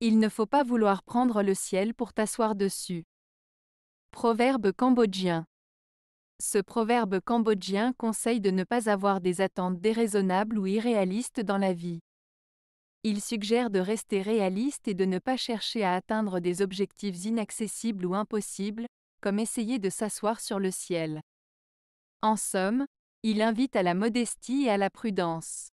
Il ne faut pas vouloir prendre le ciel pour t'asseoir dessus. Proverbe cambodgien. Ce proverbe cambodgien conseille de ne pas avoir des attentes déraisonnables ou irréalistes dans la vie. Il suggère de rester réaliste et de ne pas chercher à atteindre des objectifs inaccessibles ou impossibles, comme essayer de s'asseoir sur le ciel. En somme, il invite à la modestie et à la prudence.